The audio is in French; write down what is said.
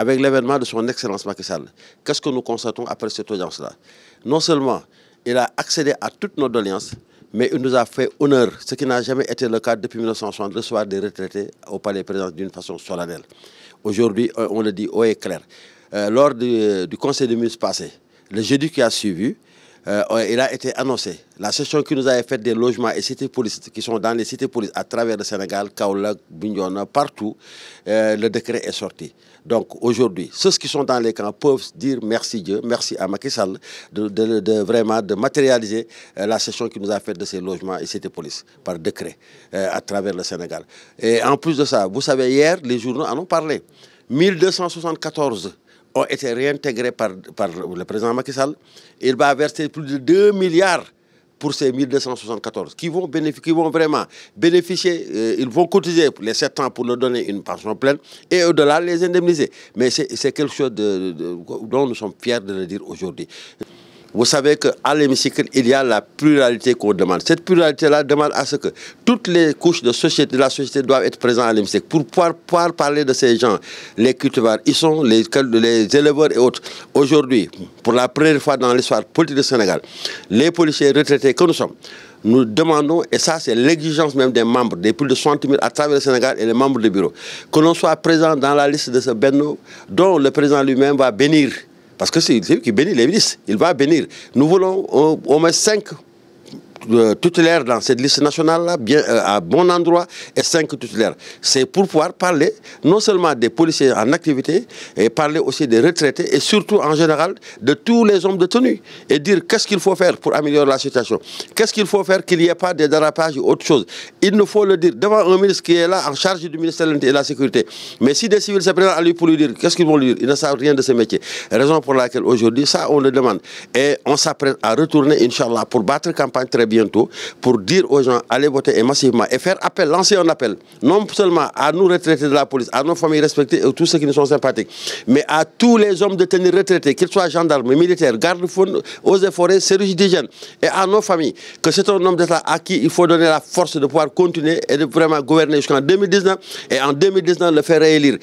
avec l'événement de son Excellence Macky Sall, qu'est-ce que nous constatons après cette audience-là Non seulement il a accédé à toutes nos doléances, mais il nous a fait honneur, ce qui n'a jamais été le cas depuis 1960, le soir des retraités au palais président d'une façon solennelle. Aujourd'hui, euh, on le dit haut et clair. Euh, lors du, euh, conseil de ministres passé, le jeudi qui a suivi, euh, il a été annoncé. La session qui nous avait fait des logements et cités police qui sont dans les cités police à travers le Sénégal, Kaolack, Bignona, partout, euh, le décret est sorti. Donc aujourd'hui, ceux qui sont dans les camps peuvent dire merci Dieu, merci à Macky Sall de, vraiment de matérialiser euh, la session qui nous a faite de ces logements et cités police par décret à travers le Sénégal. Et en plus de ça, vous savez, hier, les journaux en ont parlé. 1274 ont été réintégrés par, le président Macky Sall. Il va verser plus de 2 milliards pour ces 1274 qui vont, qui vont vraiment bénéficier, euh, ils vont cotiser les 7 ans pour leur donner une pension pleine et au-delà les indemniser. Mais c'est quelque chose dont nous sommes fiers de le dire aujourd'hui vous savez qu'à l'hémicycle, il y a la pluralité qu'on demande. Cette pluralité-là demande à ce que toutes les couches de, société, de la société doivent être présentes à l'hémicycle pour pouvoir, parler de ces gens. Les cultivateurs, ils sont les, éleveurs et autres. Aujourd'hui, pour la première fois dans l'histoire politique du Sénégal, les policiers retraités que nous sommes, nous demandons, et ça c'est l'exigence même des membres, des plus de 60 000 à travers le Sénégal et les membres du bureau, que l'on soit présent dans la liste de ce Benno dont le président lui-même va bénir parce que c'est lui qui bénit les ministres. Il va bénir. Nous voulons au moins cinq euh, dans cette liste nationale-là, bien euh, à bon endroit, et cinq tutelaires. C'est pour pouvoir parler non seulement des policiers en activité, et parler aussi des retraités, et surtout en général de tous les hommes détenus, et dire qu'est-ce qu'il faut faire pour améliorer la situation, qu'est-ce qu'il faut faire qu'il n'y ait pas des dérapages ou autre chose. Il nous faut le dire devant un ministre qui est là en charge du ministère de la Sécurité. Mais si des civils se à lui pour lui dire, qu'est-ce qu'ils vont lui dire Ils ne savent rien de ce métier. Raison pour laquelle aujourd'hui, ça, on le demande. Et on s'apprête à retourner, Inch'Allah, pour battre campagne très bientôt, pour dire aux gens, allez voter massivement, et faire appel, lancer un appel, non seulement à nous retraités de la police, à nos familles respectées et tous ceux qui nous sont sympathiques, mais à tous les hommes de tenue retraités, qu'ils soient gendarmes, militaires, gardes aux forêts, d'hygiène, et à nos familles, que c'est un homme d'État à qui il faut donner la force de pouvoir continuer et de vraiment gouverner jusqu'en 2019, et en 2019 le faire réélire.